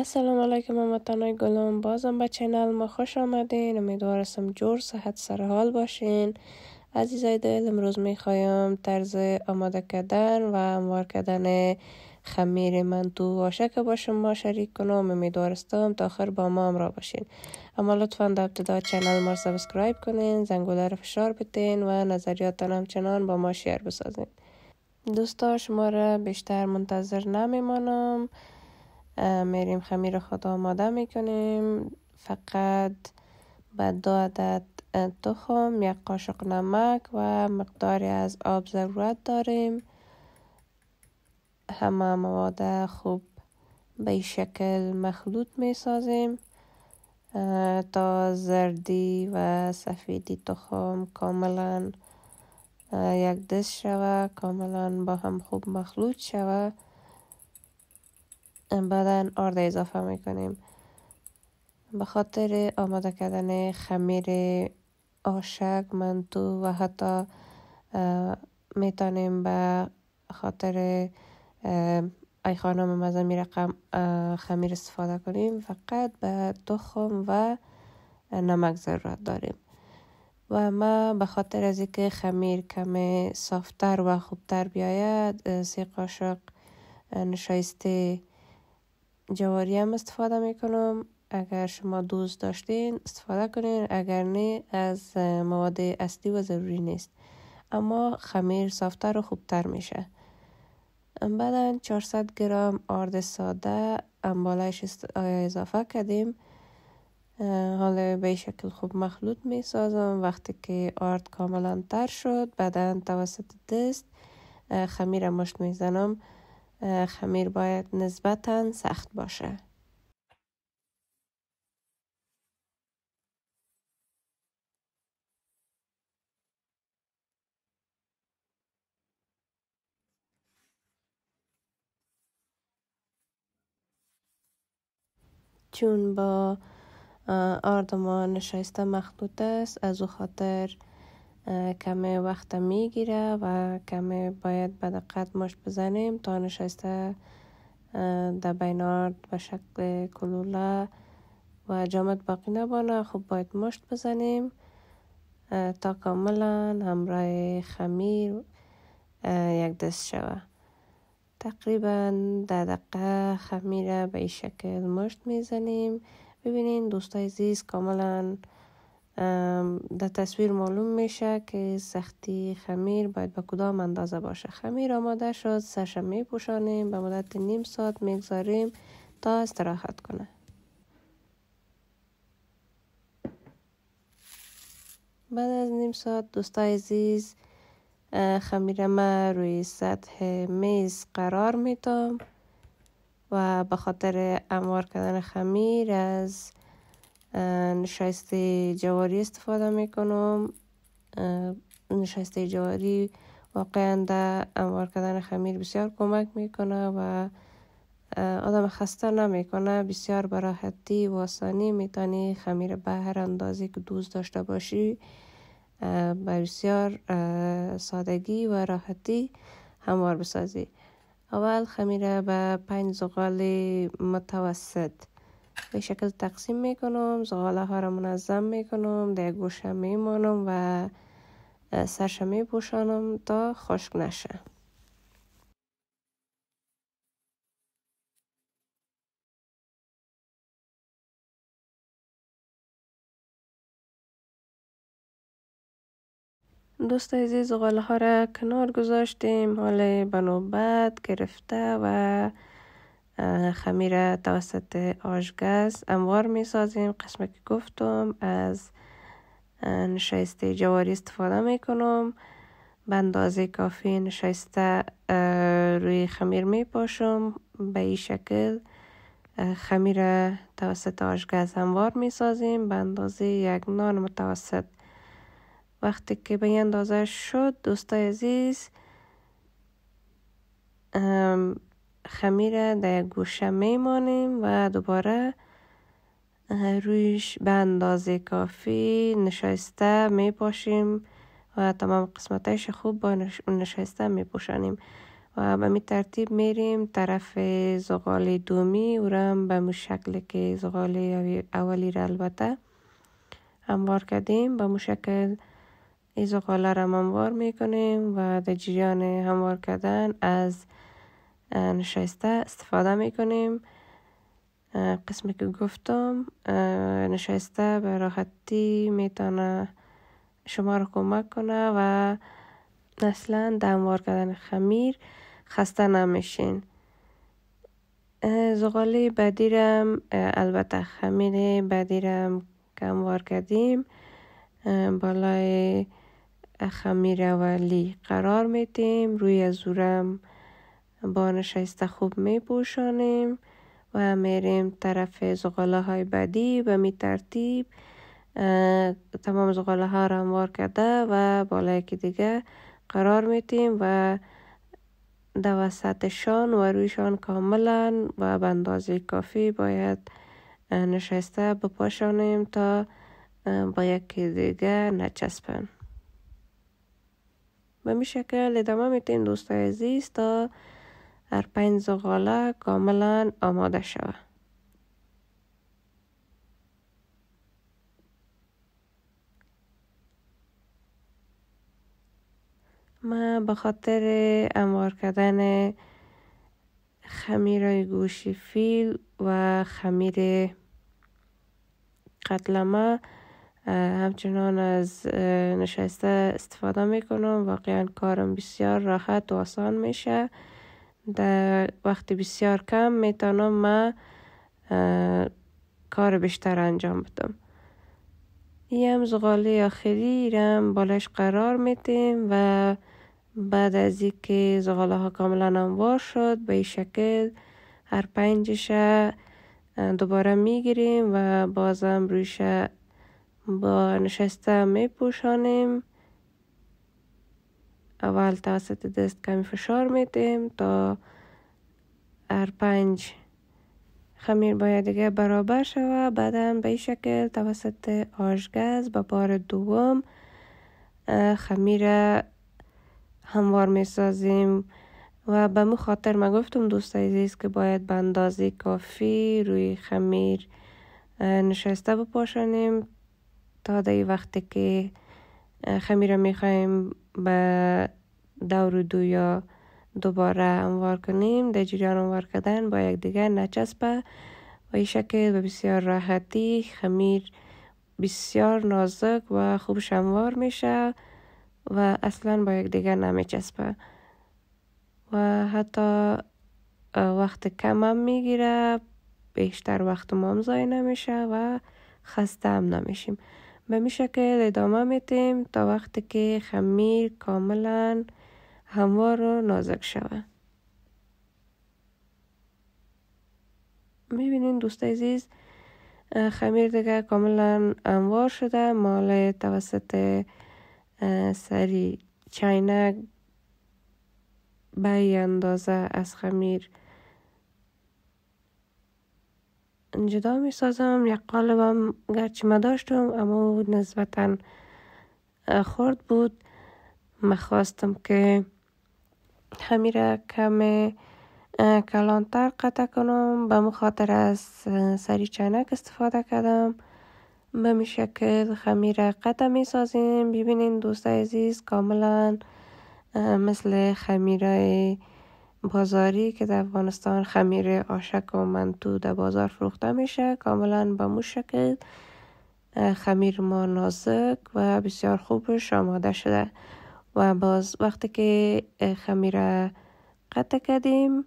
السلام علیکم هموطنای گلم بازم با چینل ما خوش آمدین امیدوارستم جور صحت سرحال باشین عزیزای دل امروز میخوایم طرز آماده کردن و انوار کردن خمیر من تو واشک باشم شما شریک کنم امیدوارستم تا آخر با ما همراه باشین اما لطفا در ابتدا چنل ما سابسکرایب کنین زنگوله رو فشار بتین و نظریاتان همچنان با ما شیر بسازین دوستا شما را بیشتر منتظر نمیمانم میریم خمیر خود آماده میکنیم فقط به دو عدد تخم یک قاشق نمک و مقداری از آب ضرورت داریم همه مواد خوب به شکل مخلوط می سازیم تا زردی و سفیدی تخم کاملا یک دست شوه کاملا با هم خوب مخلوط شوه بعدا آرد اضافه میکنیم به خاطر آماده کردن خمیر آشک منتو و حتی میتانیم به خاطر ای خانم مزمی رقم خمیر استفاده کنیم فقط به تخم و نمک ضرورت داریم و ما به خاطر از اینکه خمیر کم صافتر و خوبتر بیاید سه قاشق نشایسته جواری هم استفاده میکنم اگر شما دوست داشتین استفاده کنین اگر نه از مواد اصلی و ضروری نیست اما خمیر صافتر و خوبتر میشه بعدا 400 گرم آرد ساده انبالش اضافه کردیم حالا به شکل خوب مخلوط می سازم وقتی که آرد کاملا تر شد بعدا توسط دست خمیر مشت می زنم خمیر باید نسبتا سخت باشه چون با آرد نشایسته مخلوط است از او خاطر کمی وقت میگیره و کمی باید به دقت مشت بزنیم تا نشسته در بینارد به شکل کلوله و جامد باقی نبانه خوب باید مشت بزنیم تا کاملا همراه خمیر یک دست شوه تقریبا در دقیقه خمیره به این شکل مشت میزنیم ببینین دوستای زیز کاملا در تصویر معلوم میشه که سختی خمیر باید به کدام اندازه باشه خمیر آماده شد سرش میپوشانیم به مدت نیم ساعت میگذاریم تا استراحت کنه بعد از نیم ساعت دوستای عزیز خمیر ما روی سطح میز قرار میتم و به خاطر اموار کردن خمیر از نشایسته جواری استفاده میکنم نشایسته جواری واقعا در انوار کردن خمیر بسیار کمک میکنه و آدم خسته نمیکنه بسیار براحتی و آسانی میتونی خمیر به هر اندازه که دوست داشته باشی به بسیار سادگی و راحتی هموار بسازی اول خمیره به پنج زغال متوسط به شکل تقسیم میکنم زغاله ها را منظم میکنم در گوشه میمانم و سرش پوشانم تا خشک نشه دوست عزیز غاله ها را کنار گذاشتیم حالا به نوبت گرفته و خمیره توسط آشگز انوار می سازیم که گفتم از نشایسته جواری استفاده می کنم به اندازه کافی نشایسته روی خمیر می پاشم به این شکل خمیره توسط آشگز انوار می سازیم به اندازه یک نان متوسط وقتی که به این اندازه شد دوستای عزیز خمیر در گوشه میمانیم و دوباره رویش به اندازه کافی نشایسته می و تمام قسمتش خوب با نشایسته میپوشانیم و به می ترتیب میریم طرف زغال دومی و به شکل که زغال اولی را البته هموار کردیم به شکل این زغاله را هموار میکنیم و در جریان هموار کردن از نشایسته استفاده میکنیم قسم که گفتم نشایسته به راحتی میتونه شما رو کمک کنه و اصلا دموار کردن خمیر خسته نمیشین زغالی بدیرم البته خمیر بدیرم کموار کردیم بالای خمیر اولی قرار میتیم روی زورم با نشسته خوب می پوشانیم و میریم طرف زغاله های بدی و می ترتیب تمام زغاله ها را هموار کرده و بالا که دیگه قرار میتیم و در وسطشان و رویشان کاملا و به اندازه کافی باید نشسته بپاشانیم تا با یکی دیگه نچسبن به می شکل ادامه میتیم دوستای عزیز تا در پنج زغاله کاملا آماده شوه. ما به خاطر انوار کردن خمیر گوشی فیل و خمیر قتلمه همچنان از نشسته استفاده میکنم واقعا کارم بسیار راحت و آسان میشه در وقت بسیار کم میتونم ما کار بیشتر انجام بدم هم زغاله آخری رم بالش قرار میتیم و بعد از اینکه زغاله ها کاملا انوار شد به این شکل هر پنجش دوباره میگیریم و بازم رویش با نشسته میپوشانیم اول توسط دست کمی فشار میتیم تا هر پنج خمیر باید دیگه برابر شوه بعدم به این شکل توسط آشگز به بار دوم خمیر هموار می سازیم و به مو خاطر ما گفتم دوست عزیز که باید به اندازه کافی روی خمیر نشسته بپاشانیم تا در وقتی که خمیر میخوایم به دور دو یا دوباره انوار کنیم در جریان انوار کردن با دیگر نچسبه و این شکل به بسیار راحتی خمیر بسیار نازک و خوب شموار میشه و اصلا با دیگر نمیچسبه و حتی وقت کم هم میگیره بیشتر وقت ما نمیشه و خسته هم نمیشیم به می شکل ادامه میتیم تا وقتی که خمیر کاملا هموار و نازک شود میبینین دوست عزیز خمیر دیگه کاملا هموار شده مال توسط سری چینک به اندازه از خمیر جدا می سازم یک قالبم گرچه ما داشتم اما او نسبتا خرد بود مخواستم که خمیره کم کلانتر قطع کنم به مخاطر از سری چنک استفاده کردم به می شکل خمیر قطع می سازیم ببینین دوست عزیز کاملا مثل خمیرای بازاری که در افغانستان خمیر آشک و منتو در بازار فروخته میشه کاملا به مو شکل خمیر ما نازک و بسیار خوبش آماده شده و باز وقتی که خمیر قطع کردیم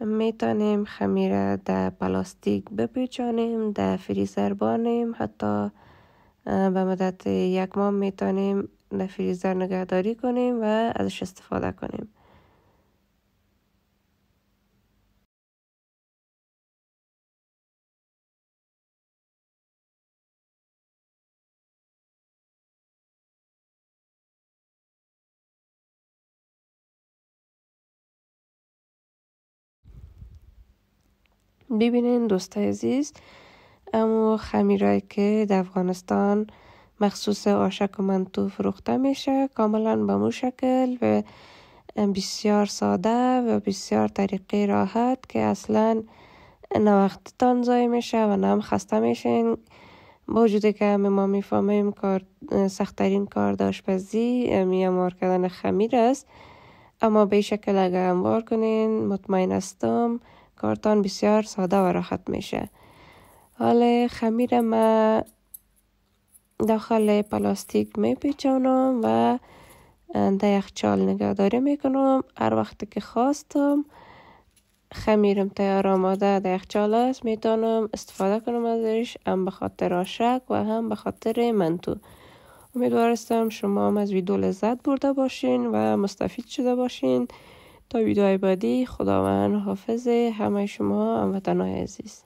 میتونیم خمیر در پلاستیک بپیچانیم در فریزر بانیم حتی به مدت یک ماه میتونیم در فریزر نگهداری کنیم و ازش استفاده کنیم ببینین دوستای عزیز اما خمیرایی که در افغانستان مخصوص آشک و منتو فروخته میشه کاملا به مو شکل و بسیار ساده و بسیار طریقه راحت که اصلا نه وقتتان ضایع میشه و نه هم خسته میشین با وجود که همه ما میفهمیم کار سختترین کار داشپزی میامار کردن خمیر است اما به شکل اگر انبار کنین مطمئن هستم کارتان بسیار ساده و راحت میشه حال خمیر ما داخل پلاستیک میپیچانم و در یخچال نگهداری میکنم هر وقت که خواستم خمیرم تیار آماده در یخچال است میتونم استفاده کنم ازش هم به خاطر آشک و هم به خاطر منتو امیدوارستم شما هم از ویدیو لذت برده باشین و مستفید شده باشین تا ویدیو بعدی خداوند حافظ همه شما هموطنهای عزیز